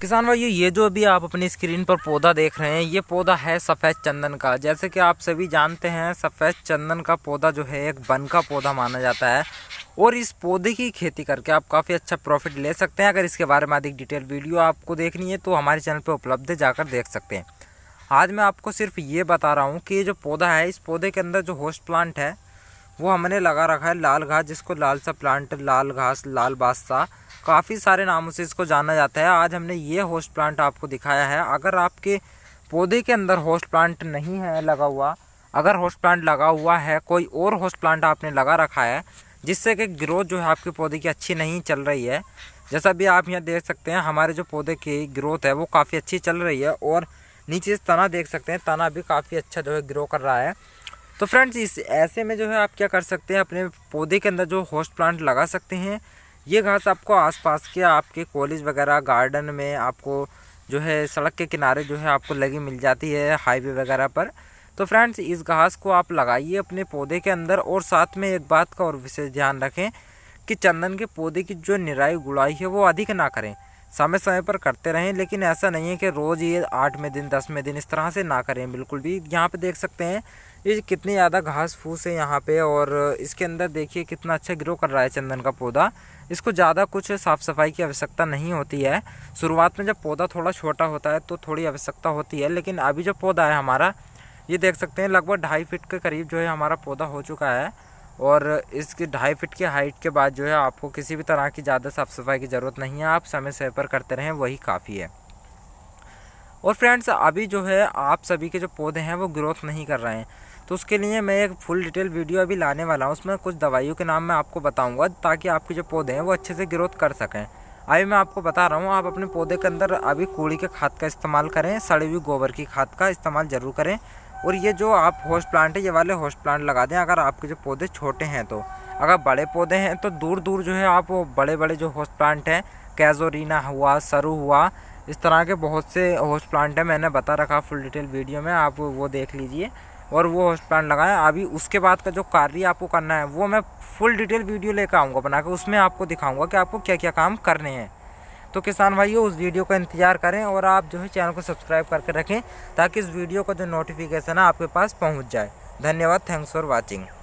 किसान भाइयों ये जो अभी आप अपनी स्क्रीन पर पौधा देख रहे हैं ये पौधा है सफ़ेद चंदन का जैसे कि आप सभी जानते हैं सफ़ेद चंदन का पौधा जो है एक बन का पौधा माना जाता है और इस पौधे की खेती करके आप काफ़ी अच्छा प्रॉफिट ले सकते हैं अगर इसके बारे में अधिक डिटेल वीडियो आपको देखनी है तो हमारे चैनल पर उपलब्ध है जाकर देख सकते हैं आज मैं आपको सिर्फ ये बता रहा हूँ कि ये जो पौधा है इस पौधे के अंदर जो होस्ट प्लांट है वो हमने लगा रखा है लाल घास जिसको लाल सा प्लांट लाल घास लाल बादशाह काफ़ी सारे नामों से इसको जाना जाता है आज हमने ये होस्ट प्लांट आपको दिखाया है अगर आपके पौधे के अंदर होस्ट प्लांट नहीं है लगा हुआ अगर होस्ट प्लांट लगा हुआ है कोई और होस्ट प्लांट आपने लगा रखा है जिससे कि ग्रोथ जो है आपके पौधे की अच्छी नहीं चल रही है जैसा भी आप यहाँ देख सकते हैं हमारे जो पौधे की ग्रोथ है वो काफ़ी अच्छी चल रही है और नीचे से तना देख सकते हैं तना भी काफ़ी अच्छा जो है ग्रो कर रहा है तो फ्रेंड्स इस ऐसे में जो है आप क्या कर सकते हैं अपने पौधे के अंदर जो होस्ट प्लांट लगा सकते हैं ये घास आपको आसपास के आपके कॉलेज वगैरह गार्डन में आपको जो है सड़क के किनारे जो है आपको लगी मिल जाती है हाईवे वगैरह पर तो फ्रेंड्स इस घास को आप लगाइए अपने पौधे के अंदर और साथ में एक बात का और विशेष ध्यान रखें कि चंदन के पौधे की जो निराई गुड़ाई है वो अधिक ना करें समय समय पर करते रहें लेकिन ऐसा नहीं है कि रोज़ ये आठवें दिन दसवें दिन इस तरह से ना करें बिल्कुल भी यहाँ पे देख सकते हैं ये कितनी ज़्यादा घास फूस है यहाँ पे और इसके अंदर देखिए कितना अच्छा ग्रो कर रहा है चंदन का पौधा इसको ज़्यादा कुछ साफ़ सफाई की आवश्यकता नहीं होती है शुरुआत में जब पौधा थोड़ा छोटा होता है तो थोड़ी आवश्यकता होती है लेकिन अभी जो पौधा है हमारा ये देख सकते हैं लगभग ढाई फिट के करीब जो है हमारा पौधा हो चुका है और इसकी ढाई फिट की हाइट के बाद जो है आपको किसी भी तरह की ज़्यादा साफ़ सफाई की ज़रूरत नहीं है आप समय समय पर करते रहें वही काफ़ी है और फ्रेंड्स अभी जो है आप सभी के जो पौधे हैं वो ग्रोथ नहीं कर रहे हैं तो उसके लिए मैं एक फुल डिटेल वीडियो अभी लाने वाला हूँ उसमें कुछ दवाइयों के नाम मैं आपको बताऊँगा ताकि आपके जो पौधे हैं वो अच्छे से ग्रोथ कर सकें अभी मैं आपको बता रहा हूँ आप अपने पौधे के अंदर अभी कूड़ी के खाद का इस्तेमाल करें सड़ी हुई गोबर की खाद का इस्तेमाल ज़रूर करें और ये जो आप होस्ट प्लांट है ये वाले होस्ट प्लांट लगा दें अगर आपके जो पौधे छोटे हैं तो अगर बड़े पौधे हैं तो दूर दूर जो है आप बड़े बड़े जो होस्ट प्लांट हैं कैजोरीना हुआ सरू हुआ इस तरह के बहुत से होस्ट प्लांट हैं मैंने बता रखा फुल डिटेल वीडियो में आप वो देख लीजिए और वो होस्ट प्लांट लगाएं अभी उसके बाद का जो कार्य आपको करना है वो मैं फुल डिटेल वीडियो लेकर आऊँगा बना के उसमें आपको दिखाऊँगा कि आपको क्या क्या काम करने हैं तो किसान भाइयों उस वीडियो का इंतजार करें और आप जो है चैनल को सब्सक्राइब करके रखें ताकि इस वीडियो का जो नोटिफिकेशन है आपके पास पहुँच जाए धन्यवाद थैंक्स फॉर वॉचिंग